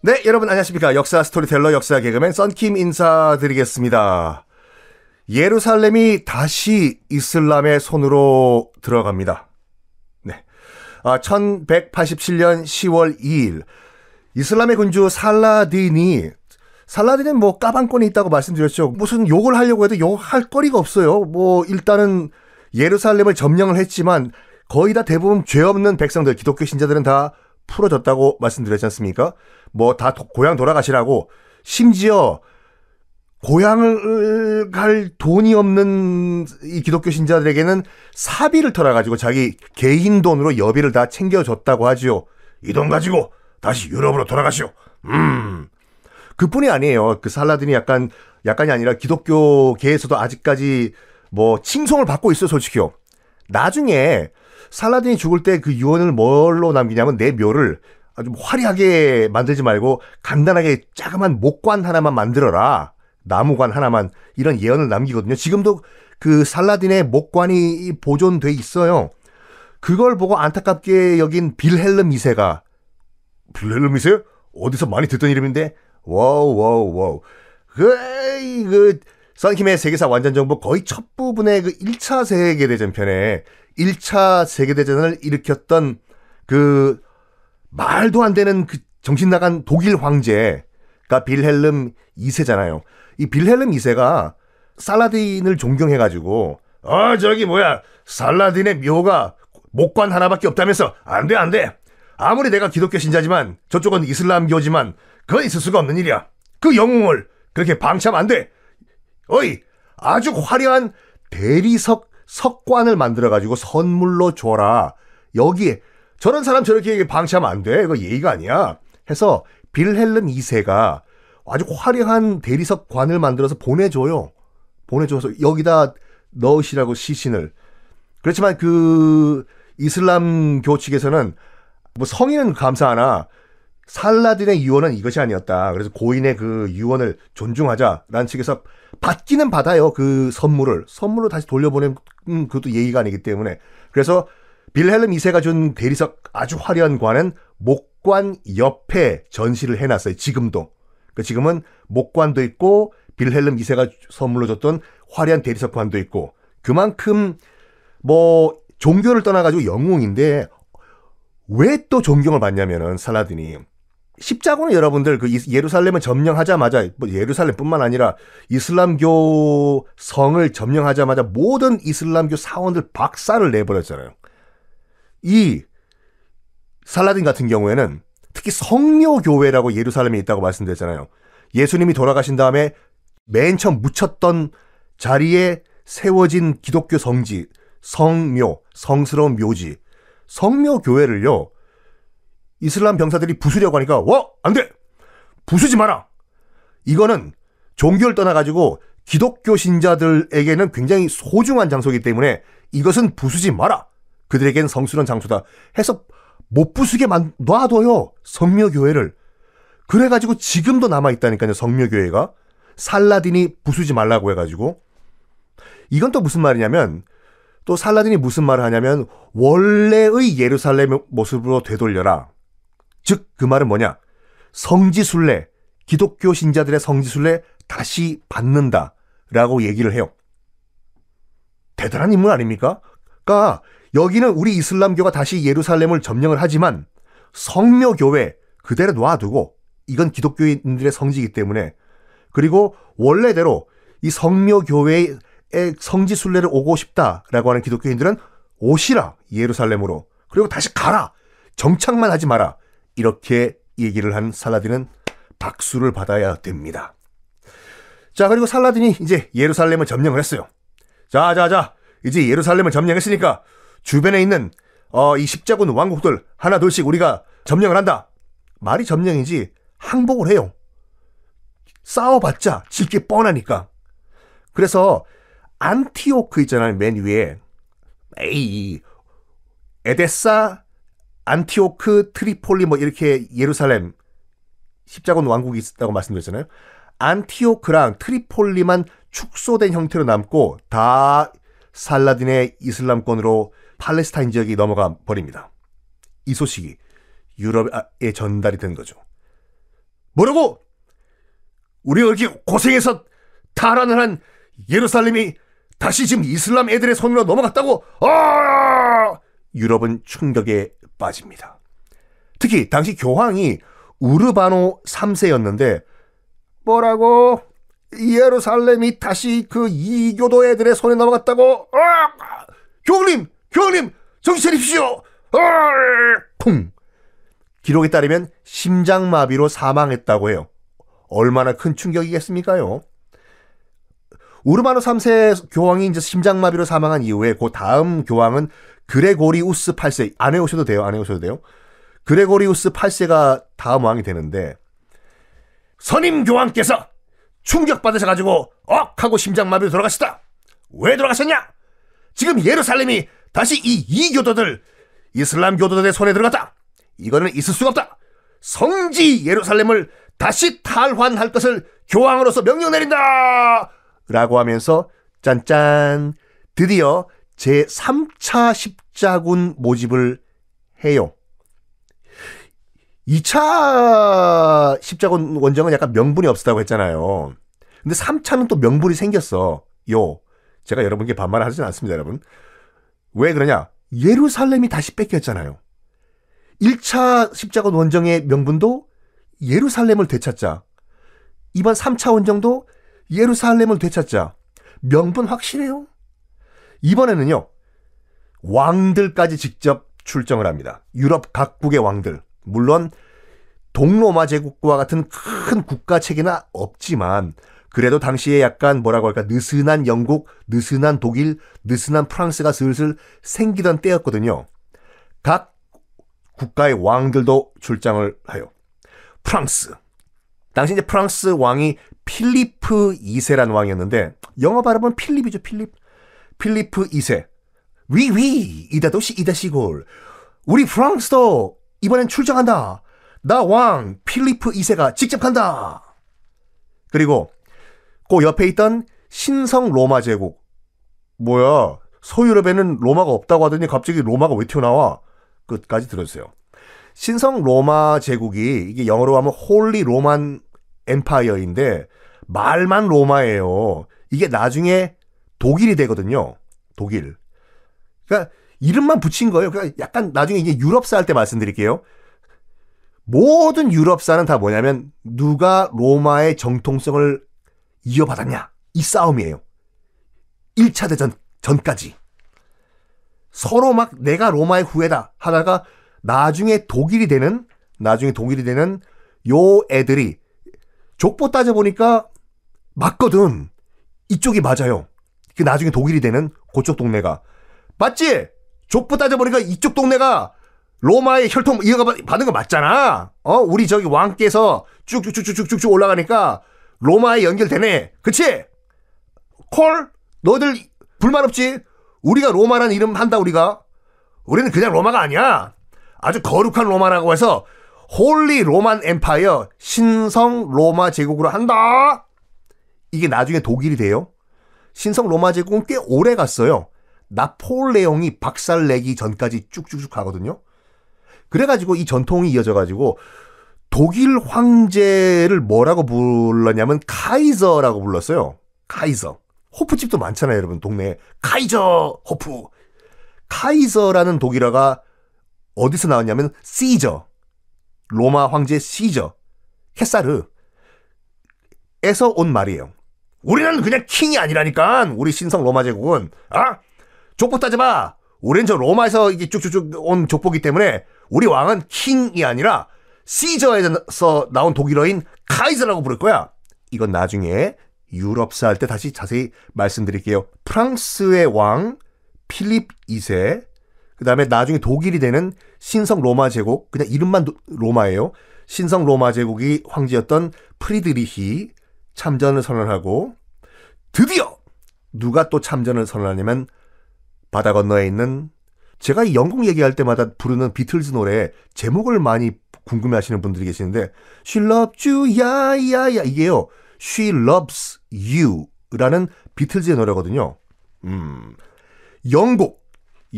네, 여러분 안녕하십니까. 역사 스토리텔러, 역사 개그맨 썬킴 인사드리겠습니다. 예루살렘이 다시 이슬람의 손으로 들어갑니다. 네. 아, 1187년 10월 2일, 이슬람의 군주 살라딘이 살라딘은 뭐 까방권이 있다고 말씀드렸죠. 무슨 욕을 하려고 해도 욕할 거리가 없어요. 뭐 일단은 예루살렘을 점령을 했지만 거의 다 대부분 죄 없는 백성들, 기독교 신자들은 다 풀어졌다고 말씀드렸지 않습니까? 뭐다 고향 돌아가시라고 심지어 고향을 갈 돈이 없는 이 기독교 신자들에게는 사비를 털어가지고 자기 개인 돈으로 여비를 다 챙겨줬다고 하지요. 이 돈 가지고 다시 유럽으로 돌아가시오. 음. 그뿐이 아니에요. 그 살라딘이 약간, 약간이 아니라 기독교계에서도 아직까지 뭐 칭송을 받고 있어, 솔직히요. 나중에 살라딘이 죽을 때 그 유언을 뭘로 남기냐면 내 묘를 아주 화려하게 만들지 말고 간단하게 자그만 목관 하나만 만들어라. 나무관 하나만 이런 예언을 남기거든요. 지금도 그 살라딘의 목관이 보존돼 있어요. 그걸 보고 안타깝게 여긴 빌헬름 2세가 빌헬름 2세? 어디서 많이 듣던 이름인데? 와우 와우 와우. 그이 그 썬킴의 세계사 완전 정보 거의 첫 부분의 그 1차 세계대전 편에 1차 세계대전을 일으켰던 그 말도 안 되는 그 정신 나간 독일 황제가 빌헬름 2세잖아요. 이 빌헬름 2세가 살라딘을 존경해가지고 어 저기 뭐야 살라딘의 묘가 목관 하나밖에 없다면서 안돼 안돼 아무리 내가 기독교 신자지만 저쪽은 이슬람교지만 그건 있을 수가 없는 일이야 그 영웅을 그렇게 방치하면 안돼 어이 아주 화려한 대리석 석관을 만들어가지고 선물로 줘라 여기에 저런 사람 저렇게 방치하면 안 돼. 이거 예의가 아니야. 해서 빌헬름 2세가 아주 화려한 대리석관을 만들어서 보내줘요. 보내줘서 여기다 넣으시라고 시신을. 그렇지만 그 이슬람교 측에서는 뭐 성인은 감사하나 살라딘의 유언은 이것이 아니었다. 그래서 고인의 그 유언을 존중하자라는 측에서 받기는 받아요. 그 선물을 선물로 다시 돌려보내는 그것도 예의가 아니기 때문에 그래서 빌헬름 2세가 준 대리석 아주 화려한 관은 목관 옆에 전시를 해놨어요. 지금도. 그 지금은 목관도 있고 빌헬름 2세가 선물로 줬던 화려한 대리석 관도 있고 그만큼 뭐 종교를 떠나가지고 영웅인데 왜 또 존경을 받냐면은 살라딘이 십자군은 여러분들 그 예루살렘을 점령하자마자 뭐 예루살렘뿐만 아니라 이슬람교 성을 점령하자마자 모든 이슬람교 사원들 박살을 내버렸잖아요. 이 살라딘 같은 경우에는 특히 성묘교회라고 예루살렘에 있다고 말씀드렸잖아요. 예수님이 돌아가신 다음에 맨 처음 묻혔던 자리에 세워진 기독교 성지, 성묘, 성스러운 묘지, 성묘교회를요, 이슬람 병사들이 부수려고 하니까, 와! 어? 안 돼! 부수지 마라! 이거는 종교를 떠나가지고 기독교 신자들에게는 굉장히 소중한 장소이기 때문에 이것은 부수지 마라! 그들에겐 성수는 장소다 해서 못 부수게 만 놔둬요 성묘교회를 그래가지고 지금도 남아 있다니까요 성묘교회가 살라딘이 부수지 말라고 해가지고 이건 또 무슨 말이냐면 또 살라딘이 무슨 말을 하냐면 원래의 예루살렘의 모습으로 되돌려라 즉 그 말은 뭐냐 성지순례 기독교 신자들의 성지순례 다시 받는다라고 얘기를 해요. 대단한 인물 아닙니까? 그러니까 여기는 우리 이슬람교가 다시 예루살렘을 점령을 하지만 성묘교회 그대로 놔두고 이건 기독교인들의 성지이기 때문에 그리고 원래대로 이 성묘교회의 성지 순례를 오고 싶다라고 하는 기독교인들은 오시라 예루살렘으로 그리고 다시 가라 정착만 하지 마라 이렇게 얘기를 한 살라딘은 박수를 받아야 됩니다. 자 그리고 살라딘이 이제 예루살렘을 점령을 했어요. 자자자 이제 예루살렘을 점령했으니까 주변에 있는 어, 이 십자군 왕국들 하나둘씩 우리가 점령을 한다. 말이 점령이지 항복을 해요. 싸워봤자 질 게 뻔하니까. 그래서 안티오크 있잖아요. 맨 위에 에이 에데사, 안티오크, 트리폴리 뭐 이렇게 예루살렘 십자군 왕국이 있다고 었 말씀드렸잖아요. 안티오크랑 트리폴리만 축소된 형태로 남고 다 살라딘의 이슬람권으로 팔레스타인 지역이 넘어가 버립니다. 이 소식이 유럽에 전달이 된 거죠. 뭐라고? 우리가 이렇게 고생해서 탈환을 한 예루살렘이 다시 지금 이슬람 애들의 손으로 넘어갔다고? 아! 유럽은 충격에 빠집니다. 특히 당시 교황이 우르바노 3세였는데 뭐라고? 예루살렘이 다시 그 이교도 애들의 손에 넘어갔다고? 아! 교황님! 교황님 정신 차리십시오. 쿵. 기록에 따르면 심장마비로 사망했다고 해요. 얼마나 큰 충격이겠습니까요? 우르마노 3세 교황이 이제 심장마비로 사망한 이후에 그 다음 교황은 그레고리우스 8세 안에오셔도 돼요. 안에오셔도 돼요. 그레고리우스 8세가 다음 왕이 되는데 선임 교황께서 충격받으셔 가지고 억 하고 심장마비로 돌아가셨다. 왜 돌아가셨냐? 지금 예루살렘이 다시 이 이교도들 이슬람 교도들의 손에 들어갔다. 이거는 있을 수가 없다. 성지 예루살렘을 다시 탈환할 것을 교황으로서 명령 내린다! 라고 하면서 짠짠 드디어 제3차 십자군 모집을 해요. 2차 십자군 원정은 약간 명분이 없었다고 했잖아요. 근데 3차는 또 명분이 생겼어. 요. 제가 여러분께 반말을 하진 않습니다, 여러분. 왜 그러냐? 예루살렘이 다시 뺏겼잖아요. 1차 십자군 원정의 명분도 예루살렘을 되찾자. 이번 3차 원정도 예루살렘을 되찾자. 명분 확실해요. 이번에는요. 왕들까지 직접 출정을 합니다. 유럽 각국의 왕들. 물론 동로마 제국과 같은 큰 국가 체계는 없지만 그래도 당시에 약간 뭐라고 할까 느슨한 영국, 느슨한 독일, 느슨한 프랑스가 슬슬 생기던 때였거든요. 각 국가의 왕들도 출장을 하요 프랑스. 당시 이제 프랑스 왕이 필리프 2세란 왕이었는데 영어 발음은 필립이죠, 필립. 필리프 2세. 위위 이다도시 이다시골. 우리 프랑스도 이번엔 출장한다. 나 왕 필리프 2세가 직접 간다. 그리고 그 옆에 있던 신성 로마 제국. 뭐야, 서유럽에는 로마가 없다고 하더니 갑자기 로마가 왜 튀어나와? 끝까지 들었어요 신성 로마 제국이 이게 영어로 하면 홀리 로만 엠파이어인데 말만 로마예요. 이게 나중에 독일이 되거든요. 독일. 그러니까 이름만 붙인 거예요. 그러니까 약간 나중에 이게 유럽사 할 때 말씀드릴게요. 모든 유럽사는 다 뭐냐면 누가 로마의 정통성을 이어받았냐? 이 싸움이에요. 1차 대전 전까지. 서로 막 내가 로마의 후예다 하다가 나중에 독일이 되는, 나중에 독일이 되는 요 애들이 족보 따져보니까 맞거든. 이쪽이 맞아요. 그 나중에 독일이 되는 고쪽 동네가. 맞지? 족보 따져보니까 이쪽 동네가 로마의 혈통 이어가 받은 거 맞잖아. 어, 우리 저기 왕께서 쭉쭉쭉쭉쭉쭉 올라가니까 로마에 연결되네. 그치? 콜? 너들 불만 없지? 우리가 로마라는 이름 한다, 우리가. 우리는 그냥 로마가 아니야. 아주 거룩한 로마라고 해서 홀리 로만 엠파이어 신성 로마 제국으로 한다. 이게 나중에 독일이 돼요. 신성 로마 제국은 꽤 오래 갔어요. 나폴레옹이 박살내기 전까지 쭉쭉쭉 가거든요. 그래가지고 이 전통이 이어져가지고 독일 황제를 뭐라고 불렀냐면 카이저라고 불렀어요. 카이저. 호프집도 많잖아요, 여러분. 동네에 카이저 호프. 카이저라는 독일어가 어디서 나왔냐면 시저. 로마 황제 시저. 헤사르. 에서 온 말이에요. 우리는 그냥 킹이 아니라니까. 우리 신성 로마 제국은 아? 족보 따져봐. 우리는 저 로마에서 이게 쭉쭉쭉 온 족보기 때문에 우리 왕은 킹이 아니라 시저에서 나온 독일어인 카이저라고 부를 거야. 이건 나중에 유럽사 할 때 다시 자세히 말씀드릴게요. 프랑스의 왕 필립 2세, 그 다음에 나중에 독일이 되는 신성 로마 제국, 그냥 이름만 로마예요. 신성 로마 제국이 황제였던 프리드리히 참전을 선언하고 드디어 누가 또 참전을 선언하냐면 바다 건너에 있는 제가 이 영국 얘기할 때마다 부르는 비틀즈 노래 제목을 많이 궁금해 하시는 분들이 계시는데 she loves you 야야야 이게요. she loves you라는 비틀즈의 노래거든요. 음. 영국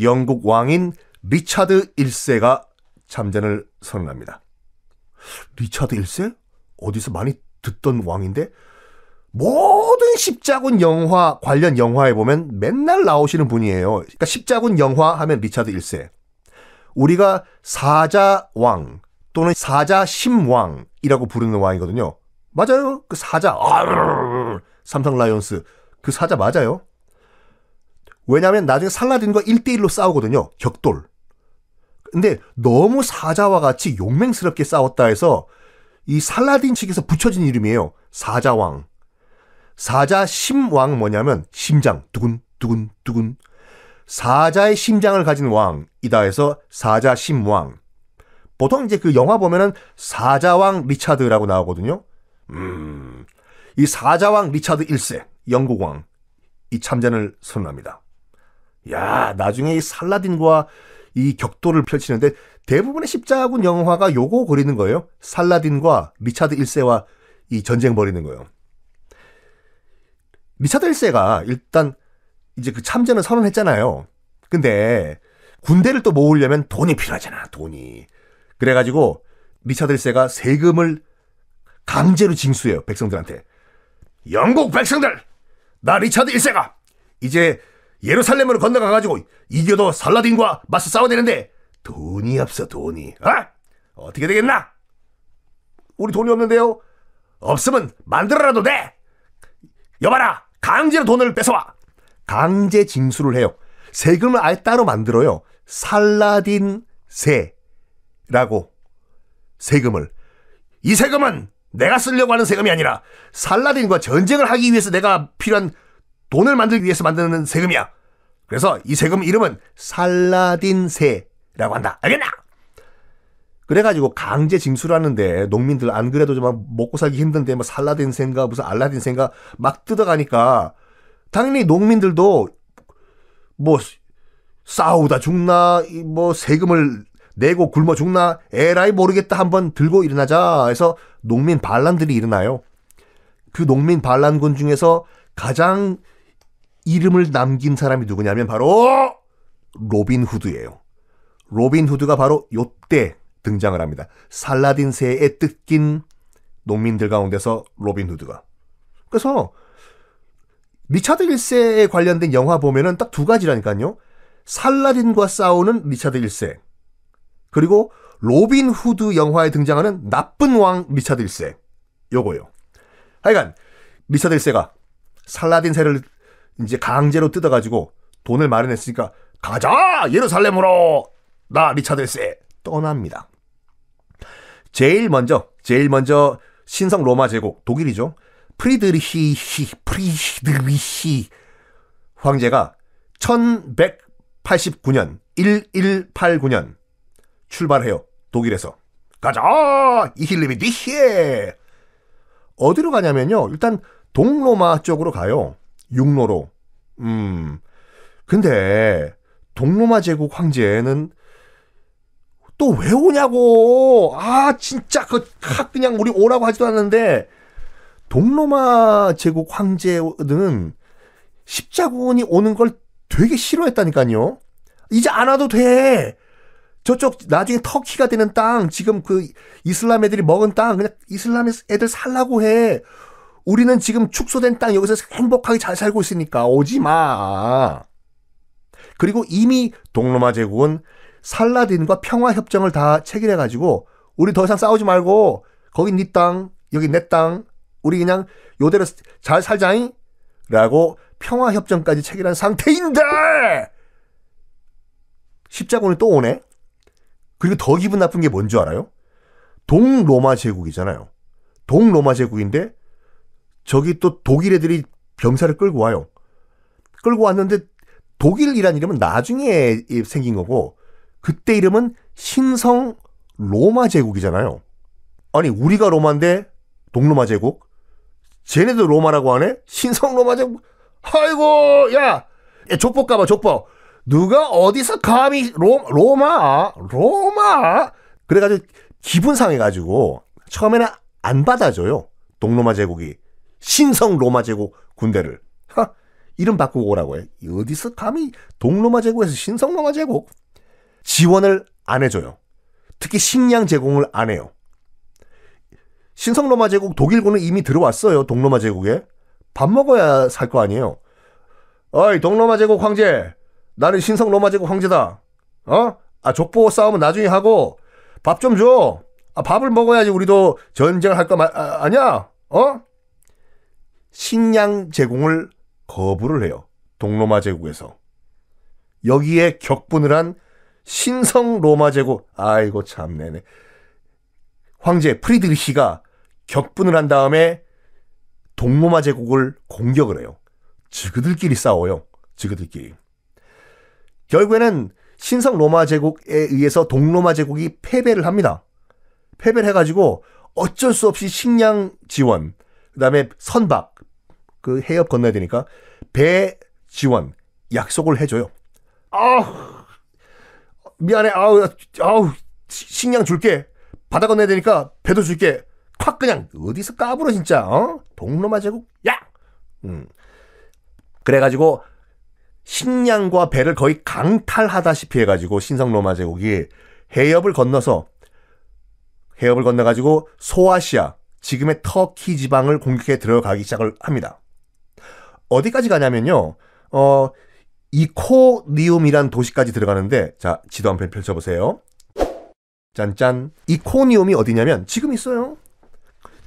영국 왕인 리차드 1세가 잠잠을 선언합니다. 리차드 1세? 어디서 많이 듣던 왕인데 모든 십자군 영화 관련 영화에 보면 맨날 나오시는 분이에요. 그러니까 십자군 영화 하면 리차드 1세. 우리가 사자왕, 또는 사자 심왕이라고 부르는 왕이거든요. 맞아요. 그 사자 삼성 라이온스 그 사자 맞아요. 왜냐하면 나중에 살라딘과 1대1로 싸우거든요. 격돌. 근데 너무 사자와 같이 용맹스럽게 싸웠다 해서 이 살라딘 측에서 붙여진 이름이에요. 사자왕. 사자 심왕 뭐냐면 심장 두근 두근 두근 사자의 심장을 가진 왕이다 해서 사자 심왕. 보통 이제 그 영화 보면은 사자왕 리차드라고 나오거든요. 음. 이 사자왕 리차드 1세, 영국왕. 이 참전을 선언합니다. 야, 나중에 이 살라딘과 이 격돌을 펼치는데 대부분의 십자군 영화가 요거 그리는 거예요. 살라딘과 리차드 1세와 이 전쟁 벌이는 거예요. 리차드 1세가 일단 이제 그 참전을 선언했잖아요. 근데 군대를 또 모으려면 돈이 필요하잖아, 돈이. 그래가지고 리차드 1세가 세금을 강제로 징수해요. 백성들한테. 영국 백성들! 나 리차드 1세가 이제 예루살렘으로 건너가가지고 이겨도 살라딘과 맞서 싸워야 되는데 돈이 없어 돈이. 어? 어떻게 되겠나? 우리 돈이 없는데요. 없으면 만들어라도 돼. 여봐라 강제로 돈을 뺏어와. 강제 징수를 해요. 세금을 아예 따로 만들어요. 살라딘 세. 라고 세금을 이 세금은 내가 쓰려고 하는 세금이 아니라 살라딘과 전쟁을 하기 위해서 내가 필요한 돈을 만들기 위해서 만드는 세금이야. 그래서 이 세금 이름은 살라딘세라고 한다. 알겠나? 그래가지고 강제 징수를 하는데 농민들 안 그래도 좀 먹고 살기 힘든데 뭐살라딘세인가 무슨 알라딘세인가막 뜯어가니까 당연히 농민들도 뭐 싸우다 죽나 뭐 세금을 내고 굶어 죽나 에라이 모르겠다 한번 들고 일어나자 해서 농민 반란들이 일어나요. 그 농민 반란군 중에서 가장 이름을 남긴 사람이 누구냐면 바로 로빈 후드예요. 로빈 후드가 바로 요때 등장을 합니다. 살라딘 새에 뜯긴 농민들 가운데서 로빈 후드가. 그래서 리차드 1세에 관련된 영화 보면은 딱 두 가지라니까요. 살라딘과 싸우는 리차드 1세. 그리고 로빈 후드 영화에 등장하는 나쁜 왕 리차드 1세. 요거요. 하여간 리차드 1세가 살라딘 세를 이제 강제로 뜯어가지고 돈을 마련했으니까 가자 예루살렘으로 나 리차드 1세 떠납니다. 제일 먼저 제일 먼저 신성 로마 제국 독일이죠. 프리드리히 프리드리히 황제가 1189년 1189년 출발해요. 독일에서. 가자! 이힐리이니히에 어디로 가냐면요. 일단 동로마 쪽으로 가요. 육로로. 음. 근데 동로마 제국 황제는 또 왜 오냐고. 아, 진짜 그 그냥 우리 오라고 하지도 않는데 동로마 제국 황제는 십자군이 오는 걸 되게 싫어했다니까요. 이제 안 와도 돼. 저쪽 나중에 터키가 되는 땅 지금 그 이슬람 애들이 먹은 땅 그냥 이슬람 애들 살라고 해. 우리는 지금 축소된 땅 여기서 행복하게 잘 살고 있으니까 오지 마. 그리고 이미 동로마 제국은 살라딘과 평화 협정을 다 체결해 가지고 우리 더 이상 싸우지 말고 거기 네 땅, 여기 내 땅, 우리 그냥 요대로 잘 살자잉 라고 평화 협정까지 체결한 상태인데 십자군이 또 오네. 그리고 더 기분 나쁜 게 뭔 줄 알아요? 동로마 제국이잖아요. 동로마 제국인데 저기 또 독일 애들이 병사를 끌고 와요. 끌고 왔는데 독일이란 이름은 나중에 생긴 거고 그때 이름은 신성 로마 제국이잖아요. 아니 우리가 로마인데 동로마 제국? 쟤네도 로마라고 하네? 신성 로마 제국? 아이고 야! 야 족보 까봐 족보 누가 어디서 감히 로, 로마 로마 그래가지고 기분 상해가지고 처음에는 안 받아줘요 동로마 제국이 신성 로마 제국 군대를 하, 이름 바꾸고 오라고 해 어디서 감히 동로마 제국에서 신성 로마 제국 지원을 안 해줘요 특히 식량 제공을 안 해요 신성 로마 제국 독일군은 이미 들어왔어요 동로마 제국에 밥 먹어야 살 거 아니에요 어이 동로마 제국 황제 나는 신성 로마 제국 황제다. 어? 아 족보 싸움은 나중에 하고 밥 좀 줘. 아 밥을 먹어야지 우리도 전쟁을 할 거 아, 아니야. 어? 식량 제공을 거부를 해요. 동로마 제국에서. 여기에 격분을 한 신성 로마 제국. 아이고 참내네. 황제 프리드리히가 격분을 한 다음에 동로마 제국을 공격을 해요. 지그들끼리 싸워요. 지그들끼리. 결국에는 신성 로마 제국에 의해서 동로마 제국이 패배를 합니다. 패배를 해가지고 어쩔 수 없이 식량 지원, 그 다음에 선박, 그 해협 건너야 되니까 배 지원 약속을 해줘요. 아 미안해, 아우, 아우, 식량 줄게. 바다 건너야 되니까 배도 줄게. 콱 그냥 어디서 까불어 진짜, 어? 동로마 제국, 야, 음. 그래가지고 식량과 배를 거의 강탈하다시피 해가지고 신성 로마 제국이 해협을 건너서 해협을 건너가지고 소아시아 지금의 터키 지방을 공격해 들어가기 시작을 합니다. 어디까지 가냐면요. 어 이코니움이란 도시까지 들어가는데 자 지도 한편 펼쳐보세요. 짠짠 이코니움이 어디냐면 지금 있어요.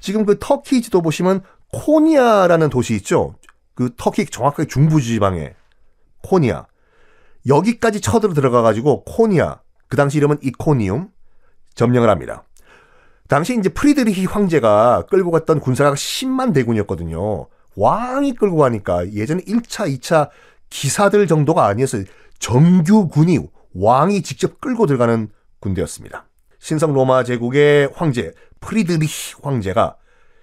지금 그 터키 지도 보시면 코니아라는 도시 있죠. 그 터키 정확하게 중부 지방에 코니아 여기까지 쳐들어 들어가 가지고 코니아 그 당시 이름은 이코니움 점령을 합니다. 당시 이제 프리드리히 황제가 끌고 갔던 군사가 10만 대군이었거든요. 왕이 끌고 가니까 예전에 1차, 2차 기사들 정도가 아니었어요. 정규군이 왕이 직접 끌고 들어가는 군대였습니다. 신성 로마 제국의 황제 프리드리히 황제가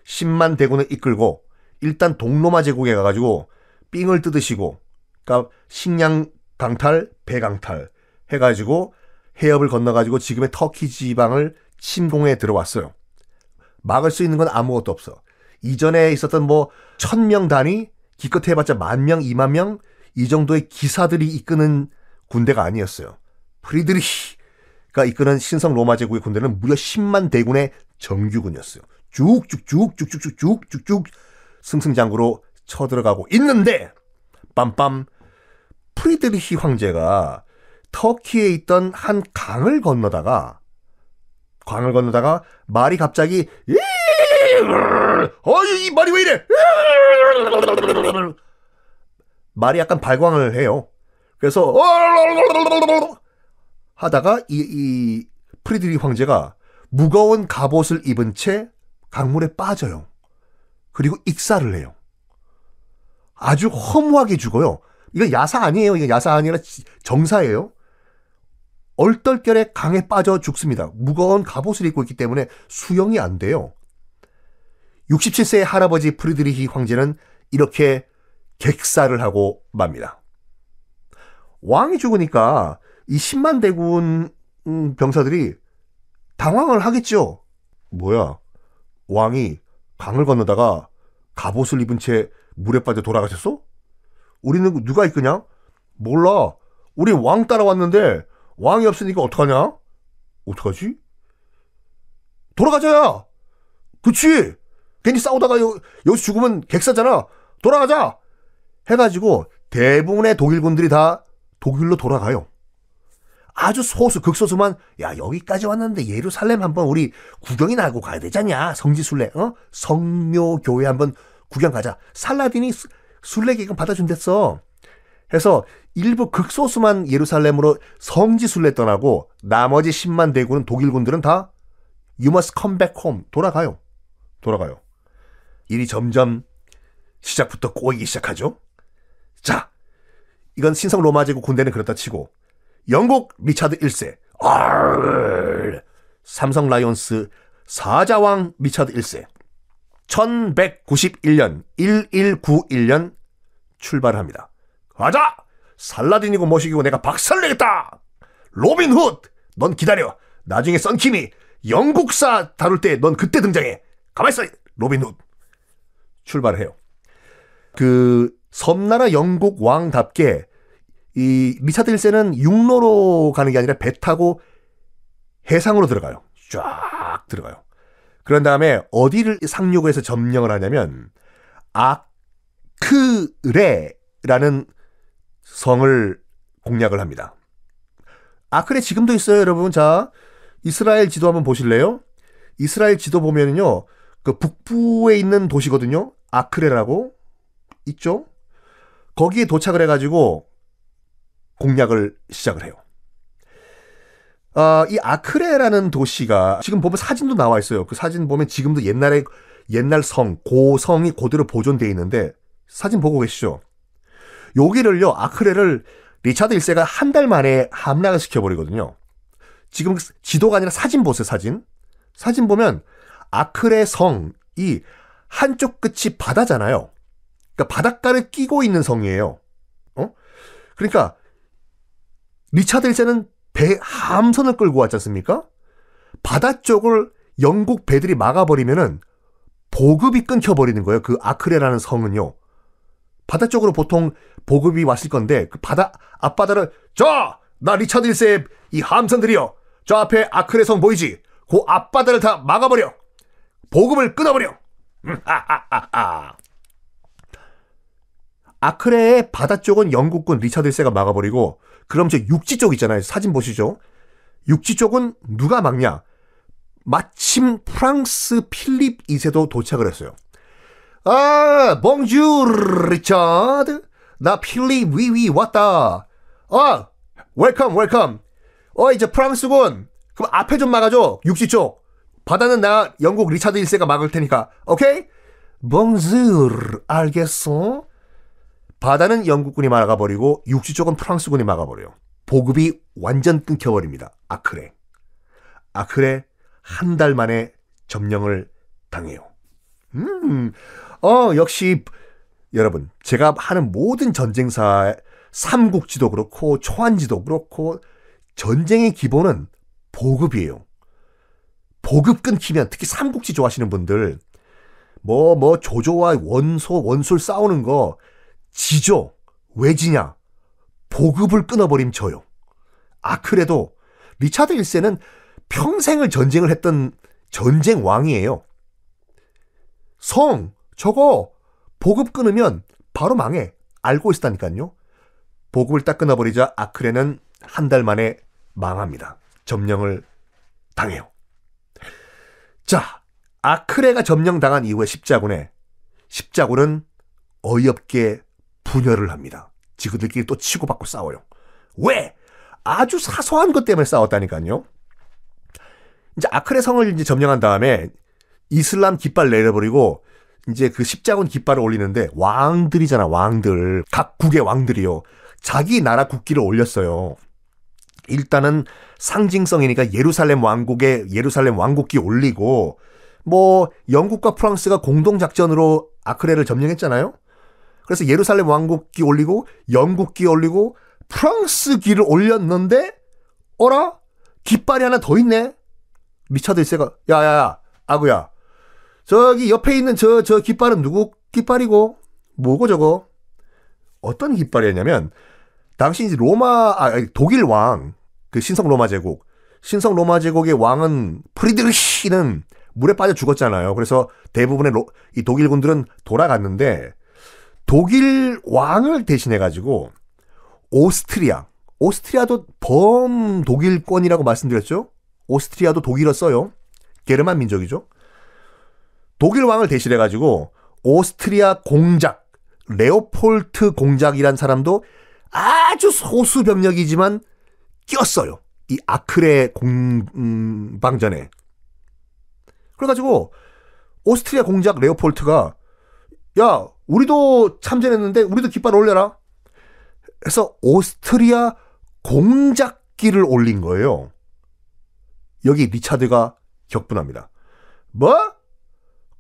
10만 대군을 이끌고 일단 동로마 제국에 가가지고 삥을 뜯으시고 그러니까 식량 강탈, 배 강탈 해가지고 해협을 건너가지고 지금의 터키 지방을 침공해 들어왔어요. 막을 수 있는 건 아무것도 없어. 이전에 있었던 뭐 천 명 단위 기껏 해봤자 만 명, 이만 명 이 정도의 기사들이 이끄는 군대가 아니었어요. 프리드리히가 이끄는 신성 로마 제국의 군대는 무려 10만 대군의 정규군이었어요. 쭉쭉쭉쭉쭉쭉쭉쭉 승승장구로 쳐들어가고 있는데 빰빰 프리드리히 황제가 터키에 있던 한 강을 건너다가 강을 건너다가 말이 갑자기 어이 말이 왜 이래 말이 약간 발광을 해요. 그래서 하다가 이, 이 프리드리 황제가 무거운 갑옷을 입은 채 강물에 빠져요. 그리고 익사를 해요. 아주 허무하게 죽어요. 이거 야사 아니에요. 이거 야사 아니라 정사예요. 얼떨결에 강에 빠져 죽습니다. 무거운 갑옷을 입고 있기 때문에 수영이 안 돼요. 67세의 할아버지 프리드리히 황제는 이렇게 객사를 하고 맙니다. 왕이 죽으니까 이 10만 대군 음, 병사들이 당황을 하겠죠. 뭐야, 왕이 강을 건너다가 갑옷을 입은 채 물에 빠져 돌아가셨어? 우리는 그 누가 있끄냐 몰라. 우리 왕 따라왔는데 왕이 없으니까 어떡하냐? 어떡하지? 돌아가자야. 그치? 괜히 싸우다가 여, 여기서 죽으면 객사잖아. 돌아가자. 해가지고 대부분의 독일군들이 다 독일로 돌아가요. 아주 소수 극소수만 야 여기까지 왔는데 예루살렘 한번 우리 구경이나 하고 가야 되잖냐 성지순례 어 성묘교회 한번 구경 가자 살라딘이 순례객을 받아준댔어. 해서 일부 극소수만 예루살렘으로 성지 순례 떠나고 나머지 10만 대군은 독일군들은 다 You must come back home. 돌아가요. 돌아가요. 일이 점점 시작부터 꼬이기 시작하죠. 자, 이건 신성 로마 제국 군대는 그렇다 치고 영국 리차드 1세, 아르, 삼성 라이온스 사자왕 리차드 1세, 1191년 1191년 출발합니다. 가자! 살라딘이고 뭐시기고 내가 박살내겠다! 로빈 훗! 넌 기다려! 나중에 썬킴이 영국사 다룰 때 넌 그때 등장해! 가만있어! 로빈 훗! 출발해요. 그 섬나라 영국 왕답게 이 리차드 1세는 육로로 가는 게 아니라 배 타고 해상으로 들어가요. 쫙 들어가요. 그런 다음에 어디를 상륙해서 점령을 하냐면 아크레라는 성을 공략을 합니다. 아크레 지금도 있어요, 여러분. 자, 이스라엘 지도 한번 보실래요? 이스라엘 지도 보면은요, 그 북부에 있는 도시거든요. 아크레라고 있죠. 거기에 도착을 해가지고 공략을 시작을 해요. 어, 이 아크레라는 도시가 지금 보면 사진도 나와 있어요. 그 사진 보면 지금도 옛날에 옛날 성, 고성이 그대로 보존돼 있는데 사진 보고 계시죠? 여기를요 아크레를 리차드 1세가 한 달 만에 함락을 시켜버리거든요. 지금 지도가 아니라 사진 보세요, 사진. 사진 보면 아크레 성이 한쪽 끝이 바다잖아요. 그러니까 바닷가를 끼고 있는 성이에요. 어? 그러니까 리차드 1세는 배 함선을 끌고 왔지 않습니까? 바다 쪽을 영국 배들이 막아버리면은 보급이 끊겨버리는 거예요. 그 아크레라는 성은요. 바다 쪽으로 보통 보급이 왔을 건데 그 바다 앞바다를 저나 리차드 1세의 이 함선들이요. 저 앞에 아크레 성 보이지? 그 앞바다를 다 막아버려. 보급을 끊어버려. 음, 아, 아, 아, 아크레의 바다 쪽은 영국군 리차드 1세가 막아버리고 그럼 저 육지 쪽 있잖아요. 사진 보시죠. 육지 쪽은 누가 막냐? 마침 프랑스 필립 2세도 도착을 했어요. 아, 봉주 리차드. 나 필립 위위 왔다. 아, 웰컴 웰컴. 어, 이제 프랑스군. 그럼 앞에 좀 막아줘. 육지 쪽. 바다는 나 영국 리차드 1세가 막을 테니까. 오케이? 봉주 알겠어? 바다는 영국군이 막아버리고 육지 쪽은 프랑스군이 막아버려요. 보급이 완전 끊겨버립니다. 아크레. 아크레 한 달 만에 점령을 당해요. 음, 어, 역시 여러분, 제가 하는 모든 전쟁사 삼국지도 그렇고 초한지도 그렇고 전쟁의 기본은 보급이에요. 보급 끊기면 특히 삼국지 좋아하시는 분들 뭐뭐 뭐 조조와 원소 원술 싸우는 거 지죠. 왜 지냐? 보급을 끊어버림 저요. 아, 그래도 리차드 1세는 평생을 전쟁을 했던 전쟁 왕이에요. 성, 저거 보급 끊으면 바로 망해. 알고 있었다니까요. 보급을 딱 끊어버리자 아크레는 한 달 만에 망합니다. 점령을 당해요. 자, 아크레가 점령당한 이후에 십자군에 십자군은 어이없게 분열을 합니다. 지그들끼리 또 치고받고 싸워요. 왜? 아주 사소한 것 때문에 싸웠다니까요. 이제 아크레 성을 이제 점령한 다음에 이슬람 깃발 내려버리고 이제 그 십자군 깃발을 올리는데 왕들이잖아 왕들 각 국의 왕들이요 자기 나라 국기를 올렸어요. 일단은 상징성이니까 예루살렘 왕국에 예루살렘 왕국기 올리고 뭐 영국과 프랑스가 공동 작전으로 아크레를 점령했잖아요. 그래서 예루살렘 왕국기 올리고 영국기 올리고 프랑스기를 올렸는데 어라 깃발이 하나 더 있네. 리차드 일세가 야야야 아구야 저기 옆에 있는 저저 저 깃발은 누구 깃발이고 뭐고 저거 어떤 깃발이었냐면 당시 이제 로마 아 독일 왕 그 신성 로마 제국 신성 로마 제국의 왕은 프리드리히는 물에 빠져 죽었잖아요. 그래서 대부분의 로, 이 독일군들은 돌아갔는데 독일 왕을 대신해 가지고 오스트리아 오스트리아도 범 독일권이라고 말씀드렸죠. 오스트리아도 독일어 써요. 게르만 민족이죠. 독일 왕을 대신해 가지고 오스트리아 공작 레오폴트 공작이란 사람도 아주 소수 병력이지만 꼈어요. 이 아크레 공방전에. 음, 그래가지고 오스트리아 공작 레오폴트가 야 우리도 참전했는데 우리도 깃발 올려라. 해서 오스트리아 공작기를 올린 거예요. 여기 리차드가 격분합니다. 뭐?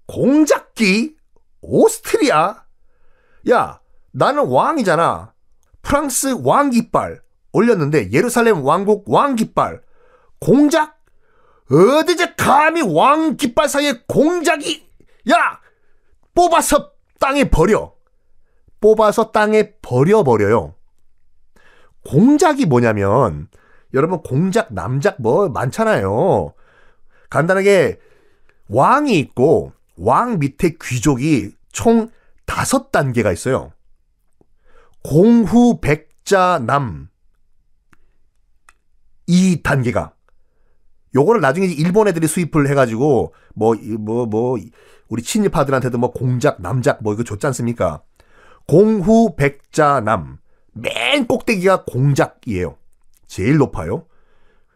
공작기? 오스트리아? 야, 나는 왕이잖아. 프랑스 왕깃발 올렸는데 예루살렘 왕국 왕깃발 공작? 어디제 감히 왕깃발 사이에 공작이 야 뽑아서 땅에 버려. 뽑아서 땅에 버려버려요. 공작이 뭐냐면, 여러분 공작, 남작 뭐 많잖아요. 간단하게 왕이 있고, 왕 밑에 귀족이 총 다섯 단계가 있어요. 공후 백자 남. 이 단계가. 요거를 나중에 일본 애들이 수입을 해가지고, 뭐, 뭐, 뭐, 우리 친일파들한테도 뭐 공작, 남작 뭐 이거 줬지 않습니까? 공후 백자남. 맨 꼭대기가 공작이에요. 제일 높아요.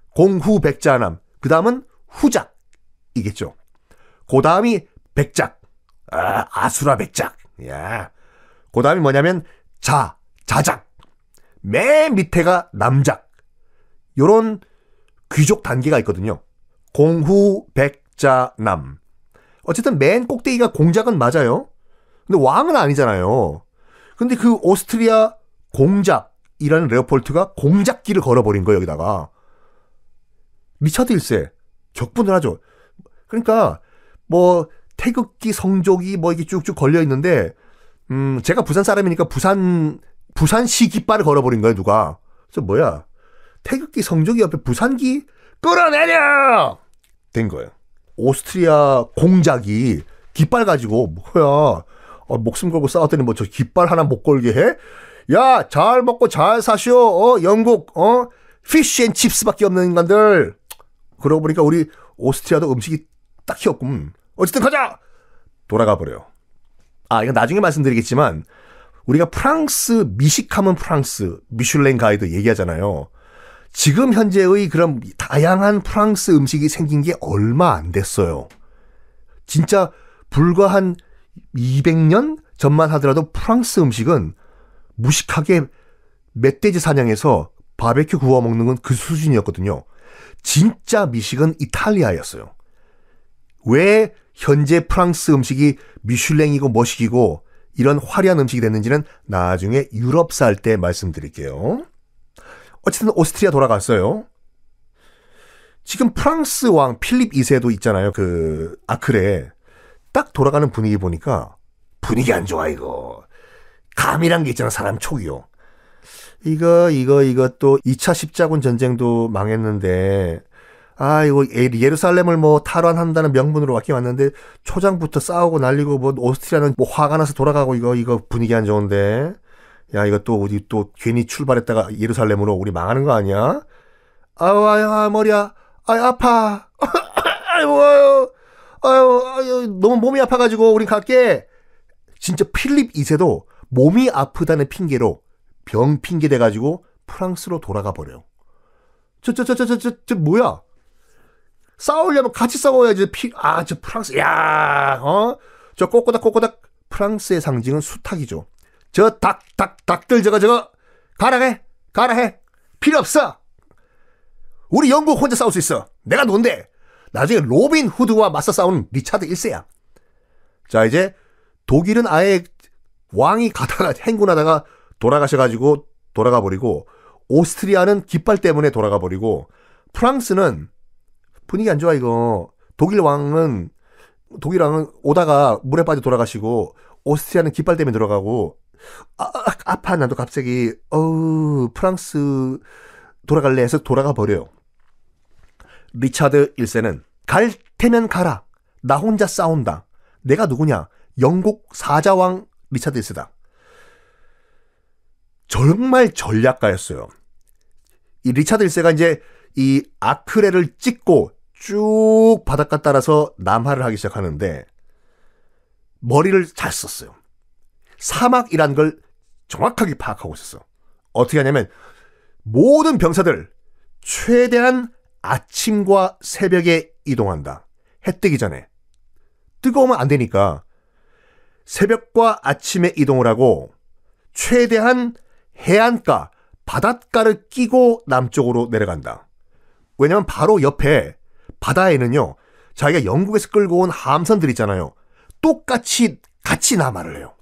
공후 백자남. 그 다음은 후작이겠죠. 그 다음이 백작. 아, 아수라 백작. 야. 그 다음이 뭐냐면 자, 자작. 맨 밑에가 남작. 요런 귀족 단계가 있거든요. 공후 백자남. 어쨌든 맨 꼭대기가 공작은 맞아요. 근데 왕은 아니잖아요. 근데 그 오스트리아 공작이라는 레오폴트가 공작기를 걸어버린 거예요, 여기다가. 미쳐드 1세, 격분을 하죠. 그러니까, 뭐, 태극기 성조기 뭐 이게 쭉쭉 걸려있는데, 음, 제가 부산 사람이니까 부산, 부산시 깃발을 걸어버린 거예요, 누가. 그래서 뭐야. 태극기 성조기 옆에 부산기 끌어내려! 된 거예요. 오스트리아 공작이 깃발 가지고 뭐야 어, 목숨 걸고 싸웠더니 뭐 저 깃발 하나 못 걸게 해? 야 잘 먹고 잘 사시오 어 영국 어 피쉬 앤 칩스밖에 없는 인간들 그러고 보니까 우리 오스트리아도 음식이 딱히 없군 어쨌든 가자 돌아가 버려요 아 이거 나중에 말씀드리겠지만 우리가 프랑스 미식하면 프랑스 미슐랭 가이드 얘기하잖아요 지금 현재의 그런 다양한 프랑스 음식이 생긴 게 얼마 안 됐어요. 진짜 불과 한 200년 전만 하더라도 프랑스 음식은 무식하게 멧돼지 사냥해서 바베큐 구워 먹는 건 그 수준이었거든요. 진짜 미식은 이탈리아였어요. 왜 현재 프랑스 음식이 미슐랭이고 뭐식이고 이런 화려한 음식이 됐는지는 나중에 유럽 살 때 말씀드릴게요. 어쨌든 오스트리아 돌아갔어요. 지금 프랑스 왕 필립 2세도 있잖아요. 그 아크레 딱 돌아가는 분위기 보니까 분위기 안 좋아 이거. 감이란 게 있잖아. 사람 초기요 이거 이거 이거 또 2차 십자군 전쟁도 망했는데 아 이거 예, 예루살렘을 뭐 탈환한다는 명분으로 왔긴 왔는데 초장부터 싸우고 날리고 뭐 오스트리아는 뭐 화가 나서 돌아가고 이거 이거 분위기 안 좋은데 야 이거 또 우리 또 괜히 출발했다가 예루살렘으로 우리 망하는 거 아니야? 아유 아유 머리야 아유 아파 아유 아유 아유 아유 너무 몸이 아파가지고 우리 갈게 진짜 필립 2세도 몸이 아프다는 핑계로 병 핑계 대가지고 프랑스로 돌아가 버려 저저저저저저저 뭐야 싸우려면 같이 싸워야지 아저 프랑스 야어저 꼬꼬닥 꼬꼬닥 프랑스의 상징은 수탉이죠 저 닭, 닭, 닭들 저거 저거 가라 해. 가라 해. 필요 없어. 우리 영국 혼자 싸울 수 있어. 내가 논데. 나중에 로빈 후드와 맞서 싸운 리차드 1세야. 자, 이제 독일은 아예 왕이 가다가 행군하다가 돌아가셔가지고 돌아가 버리고 오스트리아는 깃발 때문에 돌아가 버리고 프랑스는 분위기 안 좋아 이거 독일 왕은 독일 왕은 오다가 물에 빠져 돌아가시고 오스트리아는 깃발 때문에 들어가고 아, 아, 아파 나도 갑자기 어 프랑스 돌아갈래 해서 돌아가 버려요. 리차드 1세는 갈 테면 가라. 나 혼자 싸운다. 내가 누구냐? 영국 사자왕 리차드 1세다. 정말 전략가였어요. 이 리차드 1세가 이제 이 아크레를 찍고 쭉 바닷가 따라서 남하를 하기 시작하는데 머리를 잘 썼어요. 사막이란 걸 정확하게 파악하고 있었어. 어떻게 하냐면 모든 병사들 최대한 아침과 새벽에 이동한다. 해 뜨기 전에. 뜨거우면 안 되니까 새벽과 아침에 이동을 하고 최대한 해안가, 바닷가를 끼고 남쪽으로 내려간다. 왜냐면 바로 옆에 바다에는요, 자기가 영국에서 끌고 온 함선들 있잖아요. 똑같이 같이 남하를 해요.